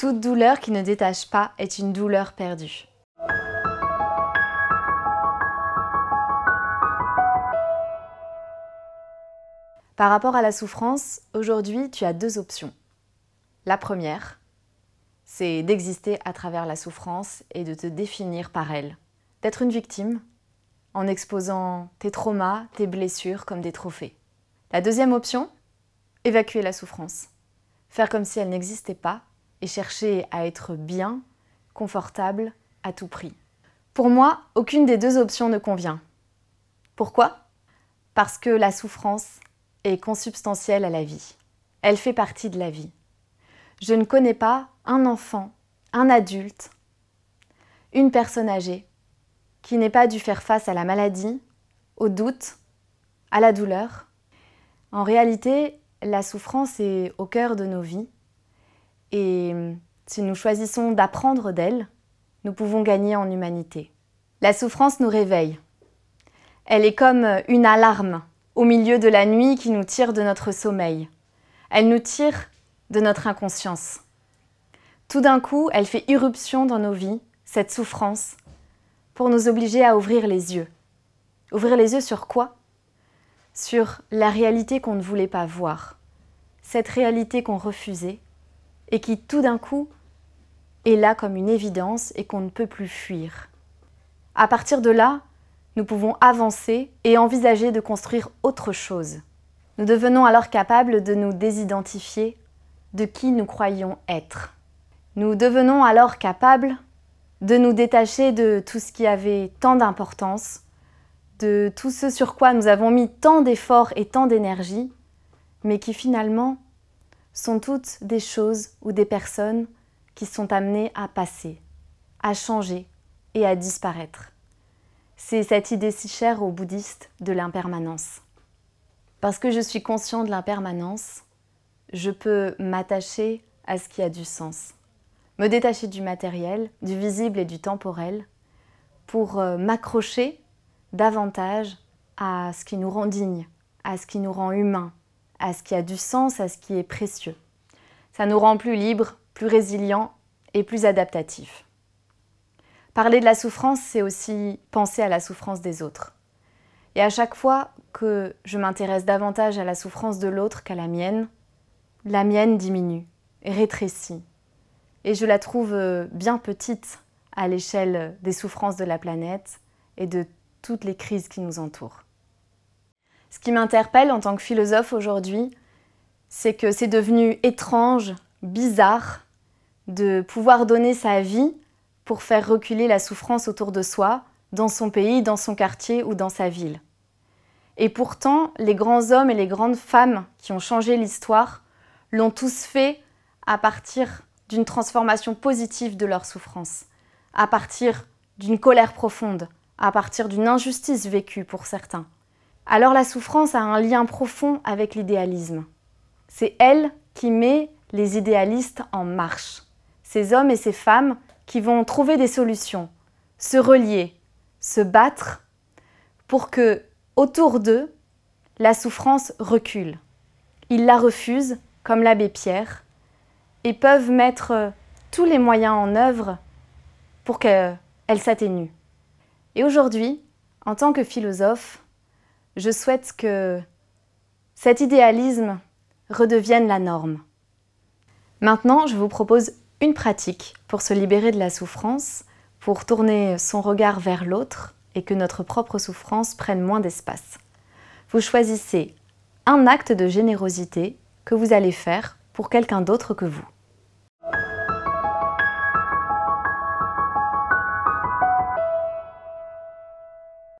Toute douleur qui ne détache pas est une douleur perdue. Par rapport à la souffrance, aujourd'hui, tu as deux options. La première, c'est d'exister à travers la souffrance et de te définir par elle. D'être une victime en exposant tes traumas, tes blessures comme des trophées. La deuxième option, évacuer la souffrance. Faire comme si elle n'existait pas et chercher à être bien, confortable à tout prix. Pour moi, aucune des deux options ne convient. Pourquoi Parce que la souffrance est consubstantielle à la vie. Elle fait partie de la vie. Je ne connais pas un enfant, un adulte, une personne âgée qui n'ait pas dû faire face à la maladie, au doute, à la douleur. En réalité, la souffrance est au cœur de nos vies et hum, si nous choisissons d'apprendre d'elle, nous pouvons gagner en humanité. La souffrance nous réveille. Elle est comme euh, une alarme au milieu de la nuit qui nous tire de notre sommeil. Elle nous tire de notre inconscience. Tout d'un coup, elle fait irruption dans nos vies, cette souffrance, pour nous obliger à ouvrir les yeux. Ouvrir les yeux sur quoi Sur la réalité qu'on ne voulait pas voir, cette réalité qu'on refusait et qui tout d'un coup est là comme une évidence et qu'on ne peut plus fuir. À partir de là, nous pouvons avancer et envisager de construire autre chose. Nous devenons alors capables de nous désidentifier de qui nous croyons être. Nous devenons alors capables de nous détacher de tout ce qui avait tant d'importance, de tout ce sur quoi nous avons mis tant d'efforts et tant d'énergie, mais qui finalement sont toutes des choses ou des personnes qui sont amenées à passer, à changer et à disparaître. C'est cette idée si chère aux bouddhistes de l'impermanence. Parce que je suis conscient de l'impermanence, je peux m'attacher à ce qui a du sens, me détacher du matériel, du visible et du temporel, pour euh, m'accrocher davantage à ce qui nous rend dignes, à ce qui nous rend humains, à ce qui a du sens, à ce qui est précieux. Ça nous rend plus libres, plus résilients et plus adaptatifs. Parler de la souffrance, c'est aussi penser à la souffrance des autres. Et à chaque fois que je m'intéresse davantage à la souffrance de l'autre qu'à la mienne, la mienne diminue, rétrécit. Et je la trouve euh, bien petite à l'échelle des souffrances de la planète et de toutes les crises qui nous entourent. Ce qui m'interpelle en tant que philosophe aujourd'hui, c'est que c'est devenu étrange, bizarre, de pouvoir donner sa vie pour faire reculer la souffrance autour de soi, dans son pays, dans son quartier ou dans sa ville. Et pourtant, les grands hommes et les grandes femmes qui ont changé l'histoire l'ont tous fait à partir d'une transformation positive de leur souffrance, à partir d'une colère profonde, à partir d'une injustice vécue pour certains alors la souffrance a un lien profond avec l'idéalisme. C'est elle qui met les idéalistes en marche. Ces hommes et ces femmes qui vont trouver des solutions, se relier, se battre pour que, autour d'eux, la souffrance recule. Ils la refusent, comme l'abbé Pierre, et peuvent mettre tous les moyens en œuvre pour qu'elle s'atténue. Et aujourd'hui, en tant que philosophe, je souhaite que cet idéalisme redevienne la norme. Maintenant, je vous propose une pratique pour se libérer de la souffrance, pour tourner son regard vers l'autre et que notre propre souffrance prenne moins d'espace. Vous choisissez un acte de générosité que vous allez faire pour quelqu'un d'autre que vous.